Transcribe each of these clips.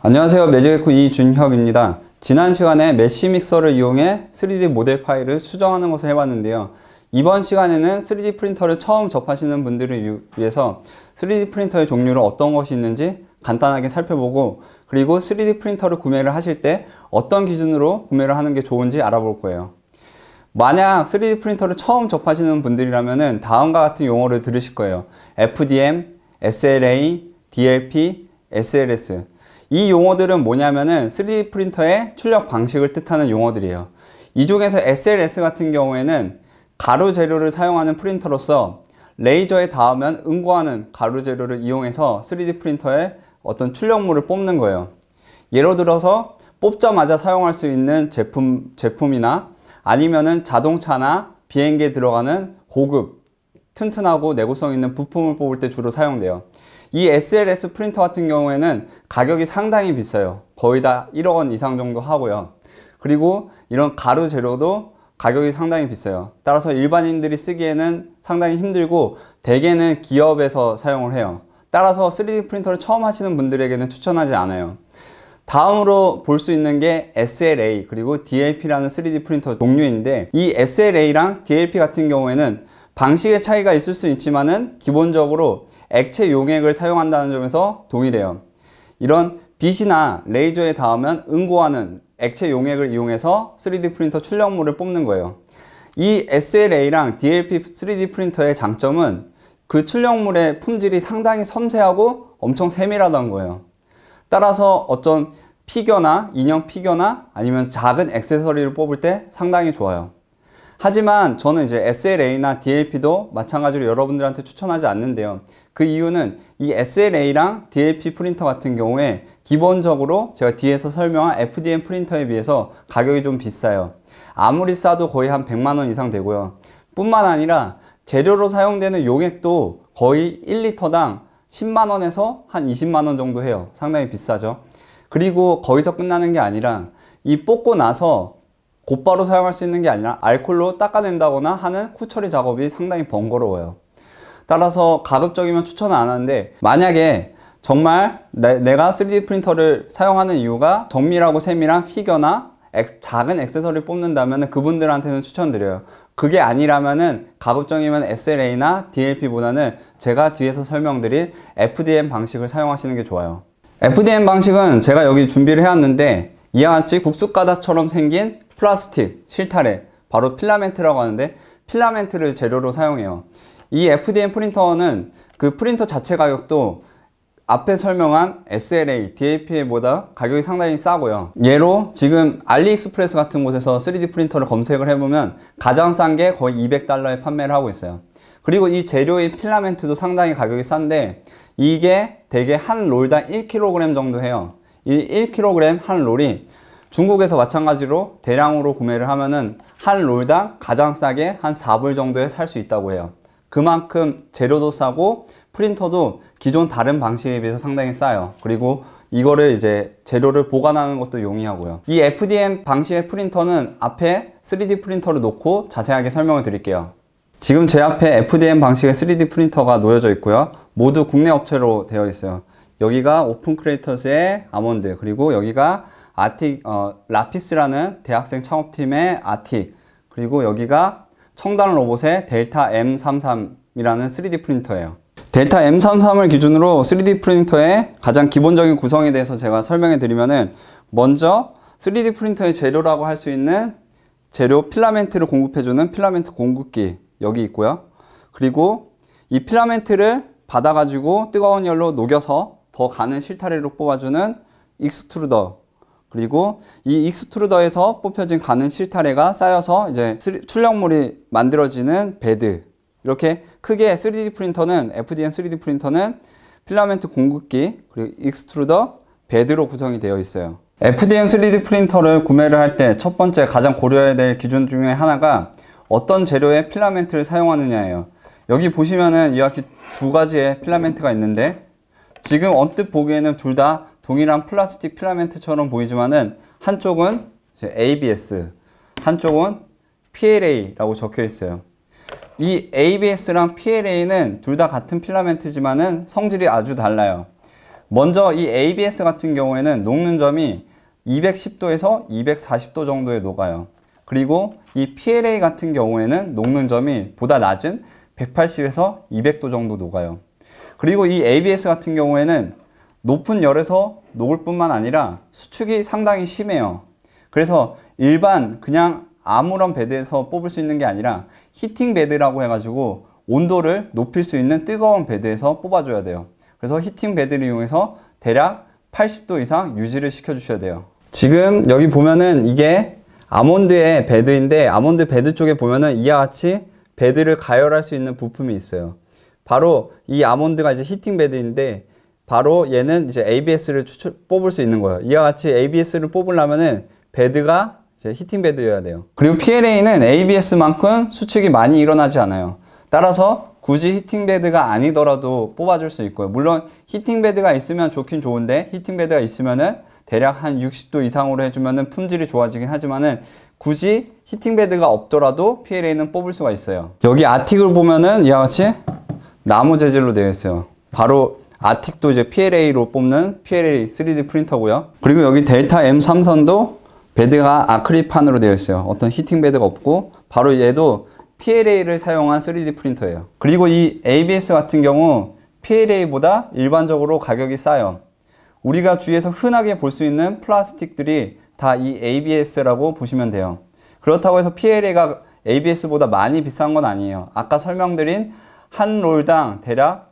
안녕하세요 매직에코 이준혁입니다 지난 시간에 메쉬 믹서를 이용해 3D 모델 파일을 수정하는 것을 해봤는데요 이번 시간에는 3D 프린터를 처음 접하시는 분들을 위해서 3D 프린터의 종류를 어떤 것이 있는지 간단하게 살펴보고 그리고 3D 프린터를 구매를 하실 때 어떤 기준으로 구매를 하는 게 좋은지 알아볼 거예요 만약 3D 프린터를 처음 접하시는 분들이라면 다음과 같은 용어를 들으실 거예요 FDM, SLA, DLP, SLS 이 용어들은 뭐냐면은 3D 프린터의 출력 방식을 뜻하는 용어들이에요. 이쪽에서 SLS 같은 경우에는 가루 재료를 사용하는 프린터로서 레이저에 닿으면 응고하는 가루 재료를 이용해서 3D 프린터에 어떤 출력물을 뽑는 거예요. 예로 들어서 뽑자마자 사용할 수 있는 제품, 제품이나 아니면은 자동차나 비행기에 들어가는 고급, 튼튼하고 내구성 있는 부품을 뽑을 때 주로 사용돼요. 이 SLS 프린터 같은 경우에는 가격이 상당히 비싸요 거의 다 1억원 이상 정도 하고요 그리고 이런 가루 재료도 가격이 상당히 비싸요 따라서 일반인들이 쓰기에는 상당히 힘들고 대개는 기업에서 사용을 해요 따라서 3D 프린터를 처음 하시는 분들에게는 추천하지 않아요 다음으로 볼 수 있는 게 SLA 그리고 DLP라는 3D 프린터 종류인데 이 SLA랑 DLP 같은 경우에는 방식의 차이가 있을 수 있지만은 기본적으로 액체 용액을 사용한다는 점에서 동일해요. 이런 빛이나 레이저에 닿으면 응고하는 액체 용액을 이용해서 3D 프린터 출력물을 뽑는 거예요. 이 SLA랑 DLP 3D 프린터의 장점은 그 출력물의 품질이 상당히 섬세하고 엄청 세밀하다는 거예요. 따라서 어떤 피겨나 인형 피겨나 아니면 작은 액세서리를 뽑을 때 상당히 좋아요. 하지만 저는 이제 SLA나 DLP도 마찬가지로 여러분들한테 추천하지 않는데요. 그 이유는 이 SLA랑 DLP 프린터 같은 경우에 기본적으로 제가 뒤에서 설명한 FDM 프린터에 비해서 가격이 좀 비싸요. 아무리 싸도 거의 한 100만원 이상 되고요. 뿐만 아니라 재료로 사용되는 용액도 거의 1리터당 10만원에서 한 20만원 정도 해요. 상당히 비싸죠. 그리고 거기서 끝나는 게 아니라 이 뽑고 나서 곧바로 사용할 수 있는 게 아니라 알콜로 닦아낸다거나 하는 쿠처리 작업이 상당히 번거로워요 따라서 가급적이면 추천은 안 하는데 만약에 정말 내, 가 3D 프린터를 사용하는 이유가 정밀하고 세밀한 피겨나 액, 작은 액세서리 를 뽑는다면 그분들한테는 추천드려요 그게 아니라면 가급적이면 SLA나 DLP보다는 제가 뒤에서 설명드릴 FDM 방식을 사용하시는 게 좋아요 FDM 방식은 제가 여기 준비를 해왔는데 이와 같이 국숫가다처럼 생긴 플라스틱, 실타래, 바로 필라멘트라고 하는데 필라멘트를 재료로 사용해요. 이 FDM 프린터는 그 프린터 자체 가격도 앞에 설명한 SLA, DAPA보다 가격이 상당히 싸고요. 예로 지금 알리익스프레스 같은 곳에서 3D 프린터를 검색을 해보면 가장 싼 게 거의 200달러에 판매를 하고 있어요. 그리고 이 재료의 필라멘트도 상당히 가격이 싼데 이게 대개 한 롤당 1kg 정도 해요. 1kg 한 롤이 중국에서 마찬가지로 대량으로 구매를 하면은 한 롤당 가장 싸게 한 4불 정도에 살 수 있다고 해요. 그만큼 재료도 싸고 프린터도 기존 다른 방식에 비해서 상당히 싸요. 그리고 이거를 이제 재료를 보관하는 것도 용이하고요. 이 FDM 방식의 프린터는 앞에 3D 프린터를 놓고 자세하게 설명을 드릴게요. 지금 제 앞에 FDM 방식의 3D 프린터가 놓여져 있고요. 모두 국내 업체로 되어 있어요. 여기가 오픈 크리에이터스의 아몬드 그리고 여기가 아틱 어, 라피스라는 대학생 창업팀의 아틱 그리고 여기가 청단 로봇의 델타 M33이라는 3D 프린터예요. 델타 M33을 기준으로 3D 프린터의 가장 기본적인 구성에 대해서 제가 설명해 드리면은 먼저 3D 프린터의 재료라고 할 수 있는 재료 필라멘트를 공급해주는 필라멘트 공급기 여기 있고요. 그리고 이 필라멘트를 받아가지고 뜨거운 열로 녹여서 더 가는 실타래로 뽑아주는 익스트루더 그리고 이 익스트루더에서 뽑혀진 가는 실타래가 쌓여서 이제 출력물이 만들어지는 배드 이렇게 크게 3D 프린터는 FDM 3D 프린터는 필라멘트 공급기 그리고 익스트루더 배드로 구성이 되어 있어요 FDM 3D 프린터를 구매를 할 때 첫 번째 가장 고려해야 될 기준 중에 하나가 어떤 재료의 필라멘트를 사용하느냐예요 여기 보시면은 이와 같이 두 가지의 필라멘트가 있는데 지금 언뜻 보기에는 둘다 동일한 플라스틱 필라멘트처럼 보이지만은 한쪽은 ABS, 한쪽은 PLA라고 적혀 있어요. 이 ABS랑 PLA는 둘 다 같은 필라멘트지만은 성질이 아주 달라요. 먼저 이 ABS 같은 경우에는 녹는 점이 210도에서 240도 정도에 녹아요. 그리고 이 PLA 같은 경우에는 녹는 점이 보다 낮은 180에서 200도 정도 녹아요. 그리고 이 ABS 같은 경우에는 높은 열에서 녹을 뿐만 아니라 수축이 상당히 심해요. 그래서 일반 그냥 아무런 베드에서 뽑을 수 있는 게 아니라 히팅 베드라고 해가지고 온도를 높일 수 있는 뜨거운 베드에서 뽑아줘야 돼요. 그래서 히팅 베드를 이용해서 대략 80도 이상 유지를 시켜주셔야 돼요. 지금 여기 보면은 이게 아몬드의 베드인데 아몬드 베드 쪽에 보면은 이와 같이 베드를 가열할 수 있는 부품이 있어요. 바로 이 아몬드가 이제 히팅 베드인데 바로 얘는 이제 ABS를 추출, 뽑을 수 있는 거예요. 이와 같이 ABS를 뽑으려면은 베드가 이제 히팅 베드여야 돼요. 그리고 PLA는 ABS만큼 수축이 많이 일어나지 않아요. 따라서 굳이 히팅 베드가 아니더라도 뽑아줄 수 있고요. 물론 히팅 베드가 있으면 좋긴 좋은데 히팅 베드가 있으면은 대략 한 60도 이상으로 해주면은 품질이 좋아지긴 하지만은 굳이 히팅 베드가 없더라도 PLA는 뽑을 수가 있어요. 여기 아틱을 보면은 이와 같이 나무 재질로 되어 있어요. 바로 아틱도 이제 PLA로 뽑는 PLA 3D 프린터고요. 그리고 여기 델타 M3선도 베드가 아크릴판으로 되어 있어요. 어떤 히팅 베드가 없고 바로 얘도 PLA를 사용한 3D 프린터예요. 그리고 이 ABS 같은 경우 PLA보다 일반적으로 가격이 싸요. 우리가 주위에서 흔하게 볼 수 있는 플라스틱들이 다 이 ABS라고 보시면 돼요. 그렇다고 해서 PLA가 ABS보다 많이 비싼 건 아니에요. 아까 설명드린 한 롤당 대략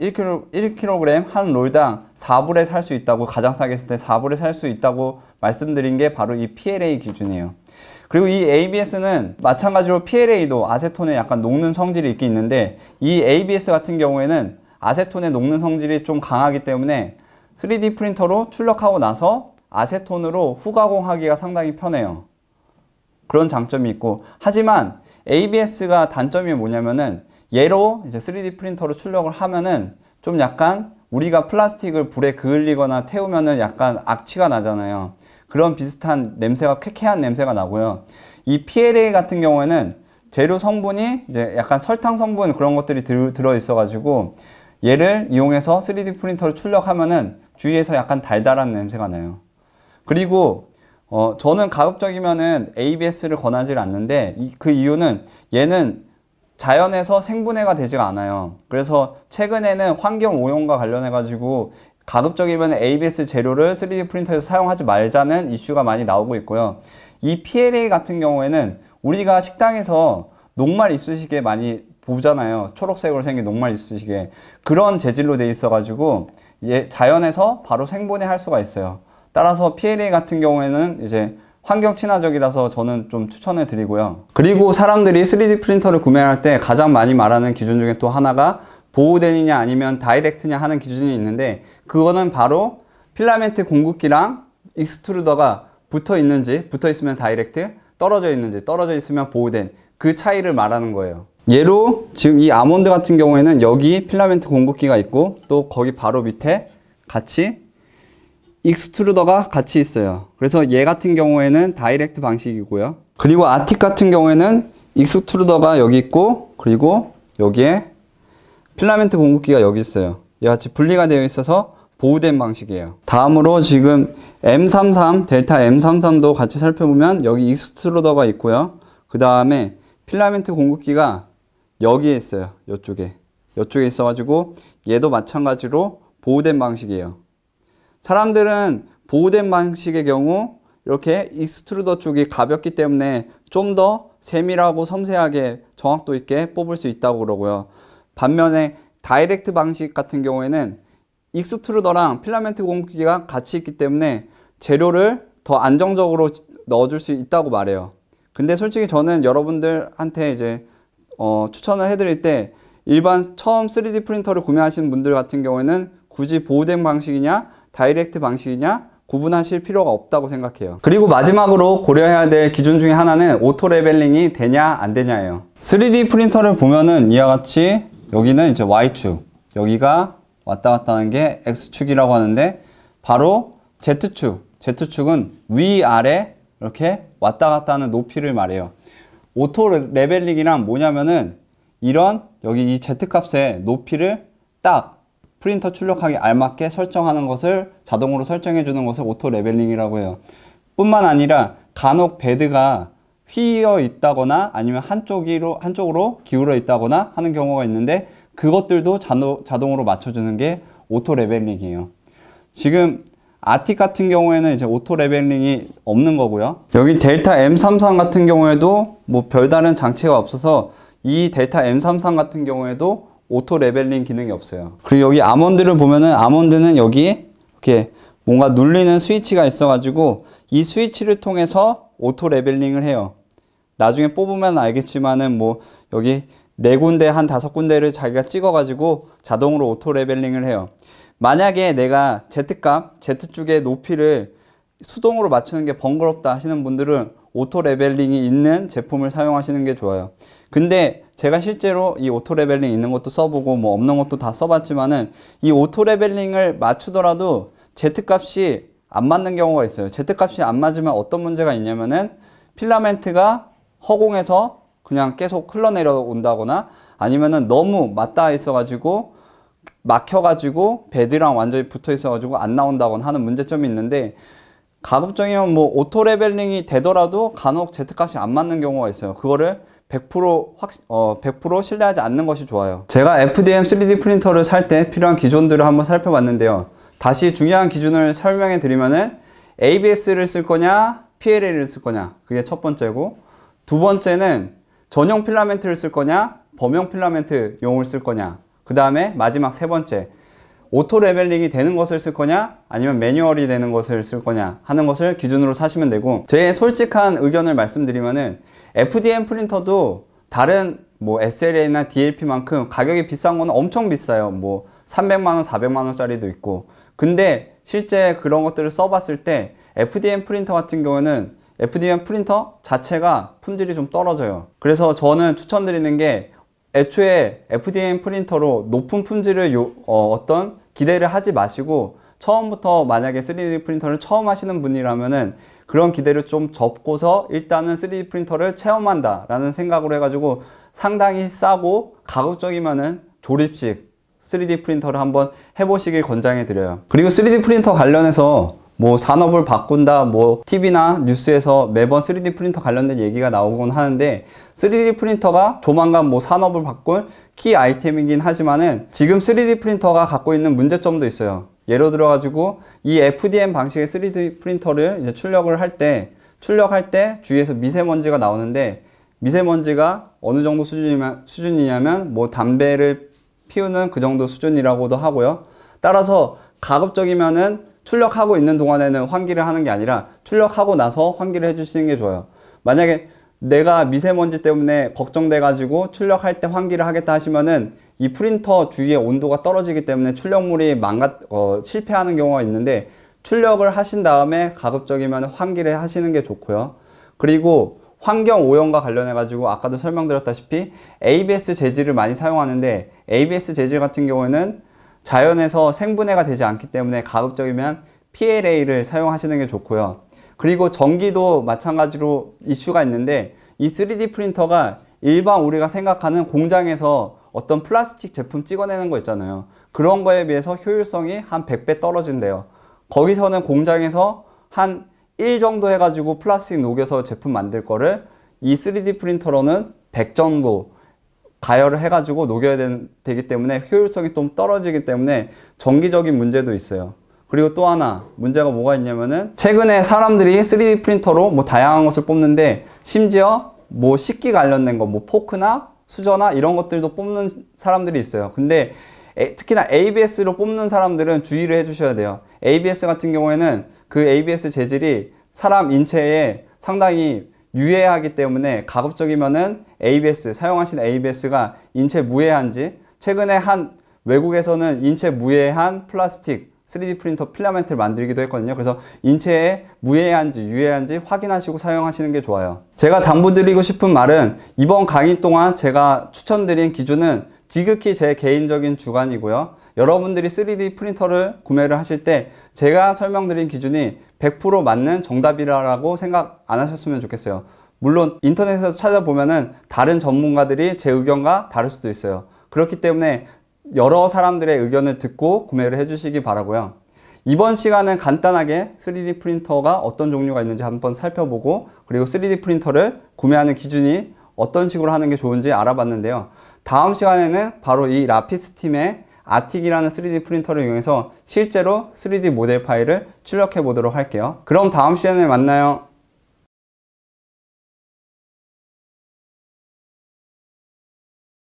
1kg, 한 롤당 4불에 살 수 있다고 가장 싸게 했을 때 4불에 살 수 있다고 말씀드린 게 바로 이 PLA 기준이에요. 그리고 이 ABS는 마찬가지로 PLA도 아세톤에 약간 녹는 성질이 있긴 있는데 이 ABS 같은 경우에는 아세톤에 녹는 성질이 좀 강하기 때문에 3D 프린터로 출력하고 나서 아세톤으로 후가공하기가 상당히 편해요. 그런 장점이 있고 하지만 ABS가 단점이 뭐냐면은 얘로 이제 3D 프린터로 출력을 하면은 좀 약간 우리가 플라스틱을 불에 그을리거나 태우면은 약간 악취가 나잖아요. 그런 비슷한 냄새가 쾌쾌한 냄새가 나고요. 이 PLA 같은 경우에는 재료 성분이 이제 약간 설탕 성분 그런 것들이 들어 있어 가지고 얘를 이용해서 3D 프린터로 출력하면은 주위에서 약간 달달한 냄새가 나요. 그리고 어 저는 가급적이면은 ABS를 권하지 않는데 이, 그 이유는 얘는 자연에서 생분해가 되지가 않아요. 그래서 최근에는 환경 오염과 관련해 가지고 가급적이면 ABS 재료를 3D 프린터에서 사용하지 말자는 이슈가 많이 나오고 있고요. 이 PLA 같은 경우에는 우리가 식당에서 녹말 이쑤시개 많이 보잖아요. 초록색으로 생긴 녹말 이쑤시개. 그런 재질로 돼 있어 가지고 예, 자연에서 바로 생분해할 수가 있어요. 따라서 PLA 같은 경우에는 이제 환경 친화적이라서 저는 좀 추천해 드리고요. 그리고 사람들이 3D 프린터를 구매할 때 가장 많이 말하는 기준 중에 또 하나가 보호된이냐 아니면 다이렉트냐 하는 기준이 있는데 그거는 바로 필라멘트 공급기랑 익스트루더가 붙어 있는지 붙어 있으면 다이렉트 떨어져 있는지 떨어져 있으면 보호된 그 차이를 말하는 거예요 예로 지금 이 아몬드 같은 경우에는 여기 필라멘트 공급기가 있고 또 거기 바로 밑에 같이 익스트루더가 같이 있어요. 그래서 얘 같은 경우에는 다이렉트 방식이고요. 그리고 아틱 같은 경우에는 익스트루더가 여기 있고 그리고 여기에 필라멘트 공급기가 여기 있어요. 이와 같이 분리가 되어 있어서 보호된 방식이에요. 다음으로 지금 M33, 델타 M33도 같이 살펴보면 여기 익스트루더가 있고요. 그 다음에 필라멘트 공급기가 여기에 있어요. 이쪽에. 이쪽에 있어가지고 얘도 마찬가지로 보호된 방식이에요. 사람들은 보호된 방식의 경우 이렇게 익스트루더 쪽이 가볍기 때문에 좀 더 세밀하고 섬세하게 정확도 있게 뽑을 수 있다고 그러고요. 반면에 다이렉트 방식 같은 경우에는 익스트루더랑 필라멘트 공기가 같이 있기 때문에 재료를 더 안정적으로 넣어줄 수 있다고 말해요. 근데 솔직히 저는 여러분들한테 이제 어, 추천을 해드릴 때 일반 처음 3D 프린터를 구매하시는 분들 같은 경우에는 굳이 보호된 방식이냐 다이렉트 방식이냐 구분하실 필요가 없다고 생각해요 그리고 마지막으로 고려해야 될 기준 중에 하나는 오토 레벨링이 되냐 안 되냐예요 3D 프린터를 보면은 이와 같이 여기는 이제 Y축 여기가 왔다 갔다 하는 게 X축이라고 하는데 바로 Z축 Z축은 위아래 이렇게 왔다 갔다 하는 높이를 말해요 오토 레벨링이란 뭐냐면은 이런 여기 이 Z값의 높이를 딱 프린터 출력하기 알맞게 설정하는 것을 자동으로 설정해 주는 것을 오토 레벨링이라고 해요. 뿐만 아니라 간혹 베드가 휘어 있다거나 아니면 한쪽으로, 한쪽으로 기울어 있다거나 하는 경우가 있는데 그것들도 자 자동으로 맞춰주는 게 오토 레벨링이에요. 지금 아틱 같은 경우에는 이제 오토 레벨링이 없는 거고요. 여기 델타 M33 같은 경우에도 뭐 별다른 장치가 없어서 이 델타 M33 같은 경우에도 오토 레벨링 기능이 없어요 그리고 여기 아몬드를 보면은 아몬드는 여기 이렇게 뭔가 눌리는 스위치가 있어 가지고 이 스위치를 통해서 오토 레벨링을 해요 나중에 뽑으면 알겠지만은 뭐 여기 네 군데 한 다섯 군데를 자기가 찍어 가지고 자동으로 오토 레벨링을 해요 만약에 내가 Z값 z 쪽의 높이를 수동으로 맞추는 게 번거롭다 하시는 분들은 오토 레벨링이 있는 제품을 사용하시는 게 좋아요 근데 제가 실제로 이 오토 레벨링 있는 것도 써보고 뭐 없는 것도 다 써봤지만은 이 오토 레벨링을 맞추더라도 제트값이 안 맞는 경우가 있어요. 제트값이 안 맞으면 어떤 문제가 있냐면은 필라멘트가 허공에서 그냥 계속 흘러내려온다거나 아니면은 너무 맞닿아 있어가지고 막혀가지고 배드랑 완전히 붙어 있어가지고 안 나온다거나 하는 문제점이 있는데 가급적이면 뭐 오토 레벨링이 되더라도 간혹 Z값이 안 맞는 경우가 있어요. 그거를 100% 확, 어, 100% 신뢰하지 않는 것이 좋아요. 제가 FDM 3D 프린터를 살 때 필요한 기준들을 한번 살펴봤는데요. 다시 중요한 기준을 설명해 드리면은 ABS를 쓸 거냐, PLL을 쓸 거냐. 그게 첫 번째고 두 번째는 전용 필라멘트를 쓸 거냐, 범용 필라멘트용을 쓸 거냐. 그 다음에 마지막 세 번째 오토 레벨링이 되는 것을 쓸 거냐 아니면 매뉴얼이 되는 것을 쓸 거냐 하는 것을 기준으로 사시면 되고 제 솔직한 의견을 말씀드리면은 FDM 프린터도 다른 뭐 SLA나 DLP만큼 가격이 비싼 건 엄청 비싸요. 뭐 300만원, 400만원짜리도 있고 근데 실제 그런 것들을 써봤을 때 FDM 프린터 같은 경우는 FDM 프린터 자체가 품질이 좀 떨어져요. 그래서 저는 추천드리는 게 애초에 FDM 프린터로 높은 품질을 요, 어, 어떤 기대를 하지 마시고 처음부터 만약에 3D 프린터를 처음 하시는 분이라면은 그런 기대를 좀 접고서 일단은 3D 프린터를 체험한다 라는 생각으로 해가지고 상당히 싸고 가급적이면은 조립식 3D 프린터를 한번 해보시길 권장해 드려요 그리고 3D 프린터 관련해서 뭐 산업을 바꾼다 뭐 TV나 뉴스에서 매번 3D 프린터 관련된 얘기가 나오곤 하는데 3D 프린터가 조만간 뭐 산업을 바꿀 키 아이템이긴 하지만은 지금 3D 프린터가 갖고 있는 문제점도 있어요 예로 들어 가지고 이 FDM 방식의 3D 프린터를 이제 출력을 할 때 출력할 때 주위에서 미세먼지가 나오는데 미세먼지가 어느 정도 수준이면, 수준이냐면 뭐 담배를 피우는 그 정도 수준이라고도 하고요. 따라서 가급적이면은 출력하고 있는 동안에는 환기를 하는 게 아니라 출력하고 나서 환기를 해주시는 게 좋아요. 만약에 내가 미세먼지 때문에 걱정돼 가지고 출력할 때 환기를 하겠다 하시면은 이 프린터 주위에 온도가 떨어지기 때문에 출력물이 망가 어, 실패하는 경우가 있는데 출력을 하신 다음에 가급적이면 환기를 하시는 게 좋고요. 그리고 환경 오염과 관련해 가지고 아까도 설명드렸다시피 ABS 재질을 많이 사용하는데 ABS 재질 같은 경우에는 자연에서 생분해가 되지 않기 때문에 가급적이면 PLA를 사용하시는 게 좋고요. 그리고 전기도 마찬가지로 이슈가 있는데 이 3D 프린터가 일반 우리가 생각하는 공장에서 어떤 플라스틱 제품 찍어내는 거 있잖아요. 그런 거에 비해서 효율성이 한 100배 떨어진대요. 거기서는 공장에서 한 1 정도 해가지고 플라스틱 녹여서 제품 만들 거를 이 3D 프린터로는 100 정도 가열을 해가지고 녹여야 되기 때문에 효율성이 좀 떨어지기 때문에 정기적인 문제도 있어요. 그리고 또 하나 문제가 뭐가 있냐면은 최근에 사람들이 3D 프린터로 뭐 다양한 것을 뽑는데 심지어 뭐 식기 관련된 거 뭐 포크나 수저나 이런 것들도 뽑는 사람들이 있어요. 근데 특히나 ABS로 뽑는 사람들은 주의를 해주셔야 돼요. ABS 같은 경우에는 그 ABS 재질이 사람 인체에 상당히 유해하기 때문에 가급적이면은 ABS 사용하시는 ABS가 인체 무해한지 최근에 한 외국에서는 인체 무해한 플라스틱 3D 프린터 필라멘트를 만들기도 했거든요. 그래서 인체에 무해한지 유해한지 확인하시고 사용하시는 게 좋아요. 제가 당부드리고 싶은 말은 이번 강의 동안 제가 추천드린 기준은 지극히 제 개인적인 주관이고요. 여러분들이 3D 프린터를 구매를 하실 때 제가 설명드린 기준이 100% 맞는 정답이라고 생각 안 하셨으면 좋겠어요. 물론 인터넷에서 찾아보면은 다른 전문가들이 제 의견과 다를 수도 있어요. 그렇기 때문에 여러 사람들의 의견을 듣고 구매를 해주시기 바라고요. 이번 시간은 간단하게 3D 프린터가 어떤 종류가 있는지 한번 살펴보고 그리고 3D 프린터를 구매하는 기준이 어떤 식으로 하는 게 좋은지 알아봤는데요. 다음 시간에는 바로 이 라피스 팀의 아틱이라는 3D 프린터를 이용해서 실제로 3D 모델 파일을 출력해 보도록 할게요. 그럼 다음 시간에 만나요.